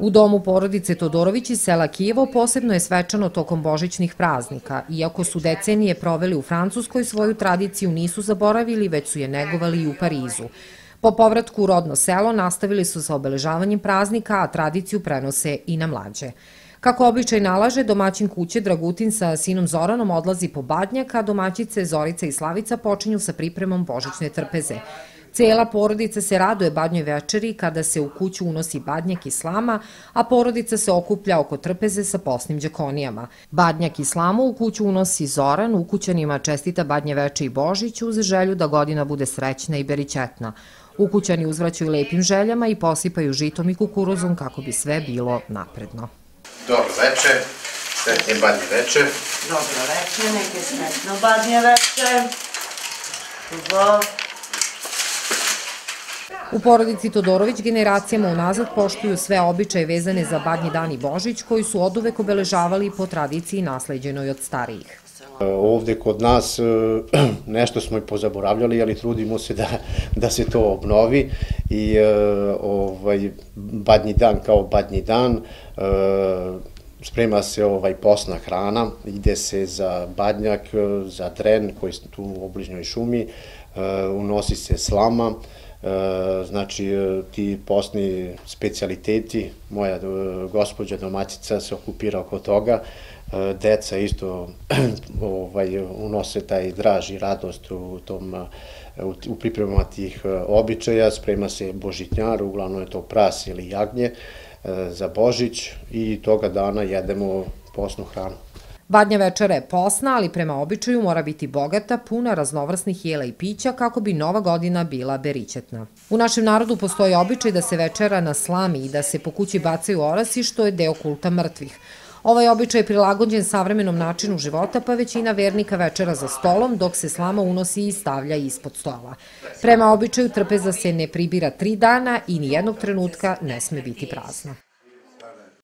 U domu porodice Todorović iz sela Kijevo posebno je svečano tokom božićnih praznika. Iako su decenije proveli u Francuskoj, svoju tradiciju nisu zaboravili, već su je negovali i u Parizu. Po povratku u rodno selo nastavili su sa obeležavanjem praznika, a tradiciju prenose i na mlađe. Kako običaj nalaže, domaćin kuće Dragutin sa sinom Zoranom odlazi po badnjaka, a domaćice Zorica i Slavica počinju sa pripremom božićne trpeze. Cela porodica se raduje badnjoj večeri kada se u kuću unosi badnjak i slama, a porodica se okuplja oko trpeze sa posnim džakonijama. Badnjak i slamu u kuću unosi Zoran, ukućanima čestita badnje veče i Božić uz želju da godina bude srećna i beričetna. Ukućani uzvraćaju lepim željama i posipaju žitom i kukuruzom kako bi sve bilo napredno. Dobro veče, sretnje badnje veče. Dobro veče, neke sretno badnje večer. Dobro. U porodici Todorović generacijama unazad poštuju sve običaje vezane za badnji dan i Božić koji su oduvek obeležavali po tradiciji nasleđenoj od starijih. Ovde kod nas e, nešto smo i pozaboravljali, ali trudimo se da, da se to obnovi i e, ovaj, badnji dan kao badnji dan, e, sprema se ovaj posna hrana, ide se za badnjak, za dren koji je tu u obližnjoj šumi, unosi se slama, E, znači e, ti postni specialiteti, moja e, gospođa domaćica se okupira oko toga, deca isto ovaj, unose taj draž i radost u tom u pripremama tih običaja, sprema se božitnjar, uglavnom je to pras ili jagnje za Božić i toga dana jedemo posnu hranu. Badnja večera je posna, ali prema običaju mora biti bogata, puna raznovrsnih jela i pića kako bi nova godina bila beričetna. U našem narodu postoji običaj da se večera naslami i da se po kući bacaju orasi što je deo kulta mrtvih. Ovaj običaj je prilagođen savremenom načinu života, pa većina vernika večera za stolom, dok se slama unosi i stavlja ispod stola. Prema običaju trpeza se ne pribira tri dana i nijednog trenutka ne sme biti prazna.